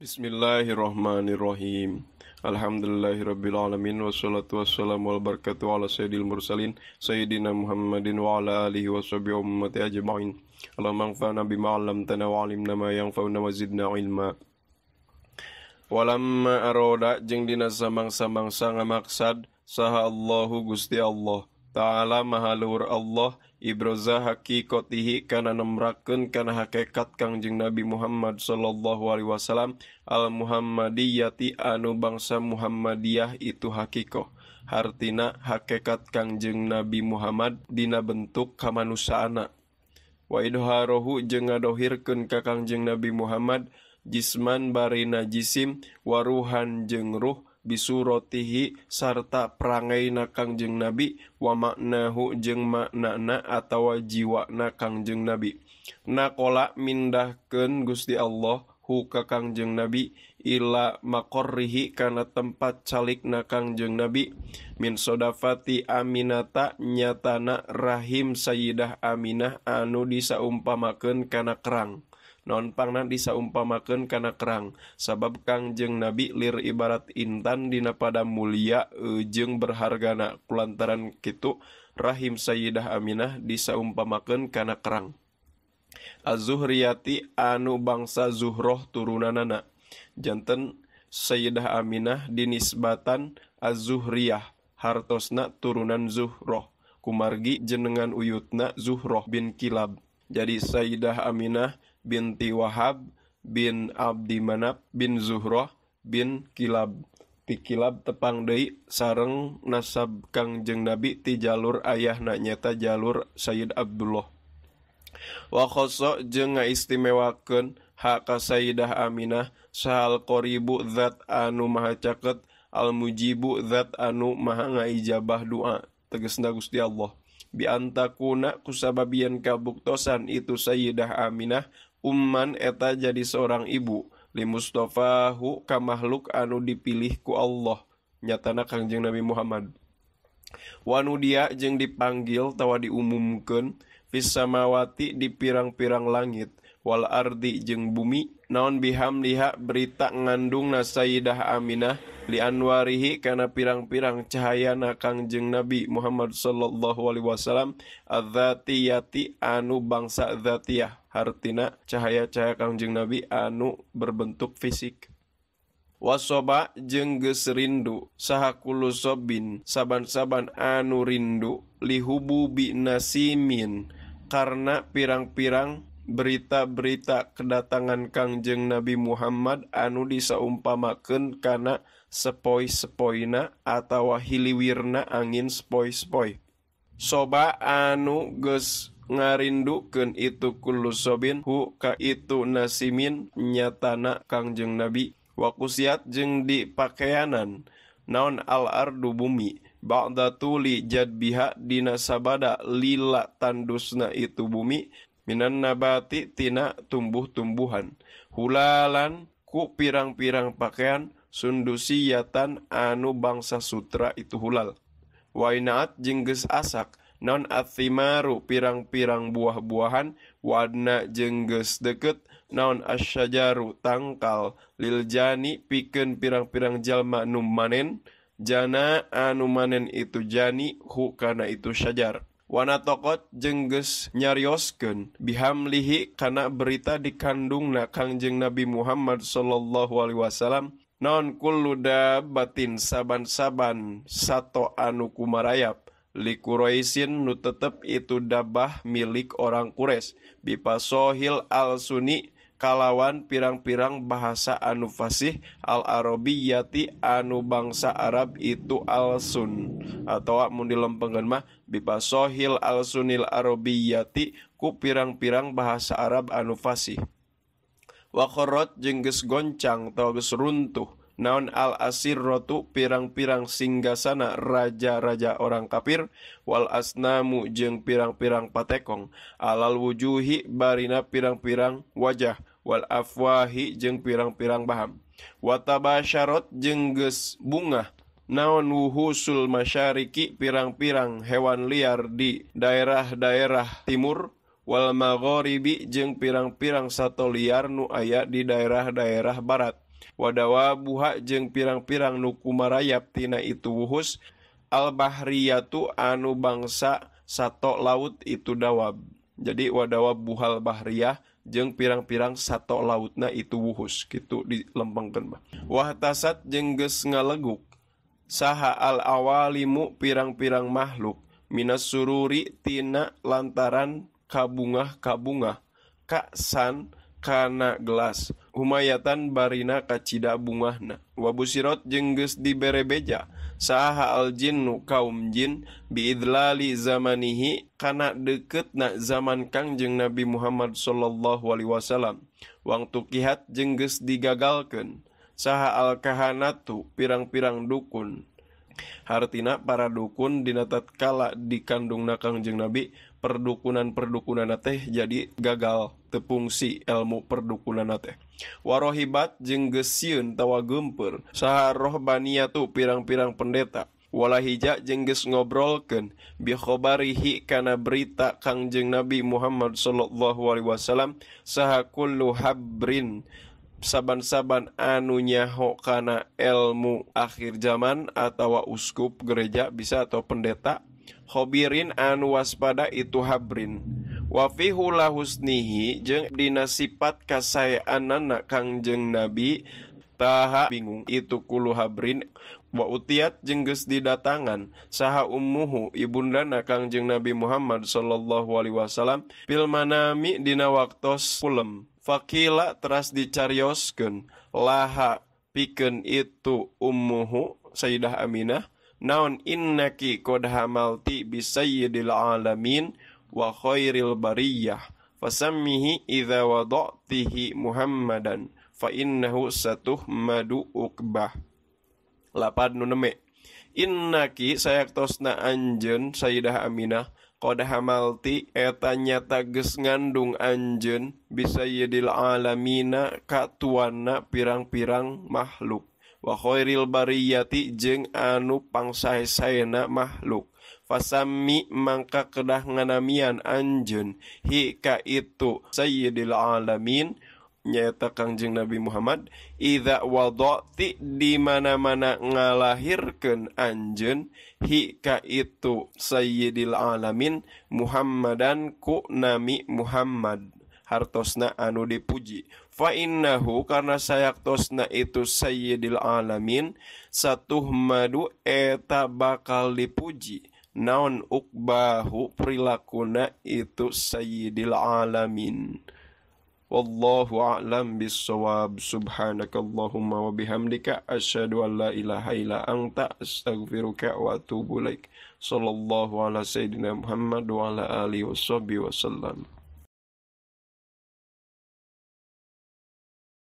Bismillahirrahmanirrahim. Alhamdulillahirrabbilalamin. Wassalatu wassalamu ala barakatuh ala sayyidil mursalin. Sayyidina Muhammadin wa ala alihi wa sahbihi ummati ajma'in. Allahumma anfa'na bima 'allamtana wa ma yanfa'una wa zidna ilma. Walamma aroda jeng dina samang-samang sanga maksad saha Allahu Gusti Allah. ala maluhur Allah Ibroza hakkiiko tihi karena nemrakun karena hakekat Kangjeng Nabi Muhammad Shallallahu Alaihi Wasallam Al Muhammadiya yati anu bangsa Muhammadiyah itu hakohh hartina hakekat Kangjeng nabi Muhammad dina bentukkhaman saana warohu jeng ngaadohirkun kakang jeng nabi Muhammad jisman bari na jisim waruhan jengruhhu bisuuroihi sarta perangainakangjeng nabi wamaknahu jengmaknaknak atau wa jiwaknakangjeng nabi Nakola minddahahkan guststi Allah hukak Kajeng nabi Ila maorrihi karena tempat calik nakangjeng nabi minshodafatti Aminatanyatana rahim Sayyidah Aminah anu disa umpamakenkana kerang. nonpangna disa umpamaken Kan kerang sabab Kangjeng nabi lir ibarat Intan dina pada mulia ujeng berhargan na pelaran Ki rahim Sayyidah Aminah disa umpamaken Kanak kerang azzu Riati anu bangsa Zuhro turunan- nanakjannten Sayyidah Aminah dinis Batan azzu Rih hartosnak turunan Zuhroh kumargi jenengan uyuutna Zuhro bin Khilab jadi Sayyidah Aminah di binti Wahab bin Abdimanab bin Zuhrah binkillab dikilab tepangdai sareng nasab kangngjeng nabi ti jalur ayaah na nyata jalur Sayyid Abdullah waok je nga istimewaken hakka Sayyidah Aminah saal qribu zat anu Maha caket almujibu zat anu mahanga ijabah dua teges Na Gusti Allah dian tak ku kusaababian kabuktosan itu Sayyidah Aminah untuk man eta jadi seorang ibu Li mustfahu Kamahluk anu dipilihku Allahnyatana Kangjeng Nabi Muhammad Wanu dia jeng dipanggil tawa diumumkan, samawati di pirang-pirang langit Walarddi jeng bumi naon biham lihathak berita ngandung na Saidyidah Aminah Lianwarihi karena pirang-pirang cahaya na Kangjeng nabi Muhammad Shallallahu Alaihi Wasallam Adzatiati anu bangsa zatiah Hartina cahaya-caya Kangjeng nabi anu berbentuk fisik Wasoba jengges rindu sahkuluobbin saban-saaban anu rindu. Lihububi nasimin karena pirang-pirang berita berita kedatangan Kangjeng Nabi Muhammad anu disaumpamakenkana sepoi-sepoina atau wahili wirna angin spoi-spoi. Soba anu ge ngarinnduken itukulu sobin huka itu nasimin nya tanak kangngjeng nabiwakusiat jeng dipakeanan naon al-ardu bumi, Bada tuli jadbihakdinanas sababada lila tandusna itu bumi Minan nabatitina tumbuh-tumbuhan hulalan ku pirang-pirang pakaian sundu siyatan anu bangsa sutra itu hulal wainaat jengges asak nonattimaru pirang-pirang buah-buahan Wana jengges deket naon asyajarru takal liljani piken pirang-pirang jalma Numanen, étant Jana anumanen itu jani hukana itu sajajar Wana tokot jengges nyariosken Biham lihi karena berita dikandung na kangngjeng Nabi Muhammad Shallallahu Alaihi Wasallam nonkul luda batin saaban-saban satu anu kumarayap likuraisin nu tetep itu dabah milik orang Qures Bipa Sohil al-suni, Ke kalawan pirang-pirarang bahasa anufasih al-arobiyti anu bangsa Arab itu alsun atauwak mu di lempgen mah bibas sohil al-sunil ayti ku pirang-pirang bahasa Arab anuasih wakhot jengges goncang tauges runtuh naon al-asir rotu pirang-pirang singgasana raja-raja orang kafir Wal asnamu jeung pirang-pirang patekong alalwujuhi Barina pirang-pirang wajah Walaf Wahhi jeung pirang-pirang paham watabasyaot je ge bunga naon Nuhusul Masyariki pirang-pirang hewan liar di daerah-daerah timur Wal maggoribi jeung pirang-pirang satu liar nu ayat di daerah-daerah barat Wadawa buha jeung pirang-pirang nukumarayaaptina itu wuhus albariatu anu bangsa satuok laut itu dawab jadi wadawa buhalbahariah jeung pirang-pirarang satuok lautnya itu wuhus gitu dilembangkan Wah tasad jengges ngaleguk saha al-awalimu pirang-pirang makhluk Minas sururi tina lantaran kabunga kabunga Kasan, gelas Humayatan Barina kacita Bumahna wabu Sirot jengges di berebeja saha aljinnu kaumumjinin bididlali zamanihi kanak deketnak zaman Kangjeng Nabi Muhammad Shallallahu Alai Wasallam Watuk kiahad jengges digagalken saha alkahana tuh pirang-pirang dukun. Hartina para dukun dinatat kala dikandung jeng nabi perdukunan perdukunan teh jadi gagal tepungsi ilmu perdukunan teh warohibat jeng gesiun tawa gempur saharoh baniatu pirang-pirang pendeta wala jengges ngobrolken bikhobarhi karena berita Kangjeng Nabi Muhammad Shallallahu Alaihi Wasallam saha habrin saban-saban anu nyaho kana ilmu akhir zaman atau uskup gereja bisa atau pendeta khobirin anu waspada itu habrin wafihula husnihi jeung dina sifat kang jeng nabi taha bingung itu kulu habrin wa utiat jengges didatangan saha ummuhu kang jeng nabi Muhammad sallallahu alaihi wasallam bil manami dina waktos pulem Fakila teras dicarioskan laha pikeun itu ummuhu Sayyidah Aminah naon innaki qad hamalti bi sayyidil alamin wa khairil bariyah fasammihi idza wada'tihi Muhammadan fa innahu madu uqbah lapan nu neme innaki sayaktosna anjeun Sayyidah Aminah koda hamalti eteta nya tages ngandung anjun bisa Ydil alamina ka tuana pirang-pirang makhluk wahoiril bariiyati jeng anu pangsa sayak makhluk fasami Mangka kedah nganamian anjun hika itu say ydil alamin. takangjeing Nabi Muhammad Iwaldotik dimana-mana ngalahirkan Anjen hika itu Sayidil alamin Muhammad dan ku nami Muhammad Haros na anu dipuji fanahu karena saya tona itu Sayidil alamin satu madu eta bakal dipuji naon ukbahu perilakuna itu Sayyidil alamin. والله أعلم بالصواب سبحانك اللهم وبحمدك أشهد أن لا إله إلا أنت أستغفرك وأتوب إليك صلى الله على سيدنا محمد وعلى آله وصحبه وسلم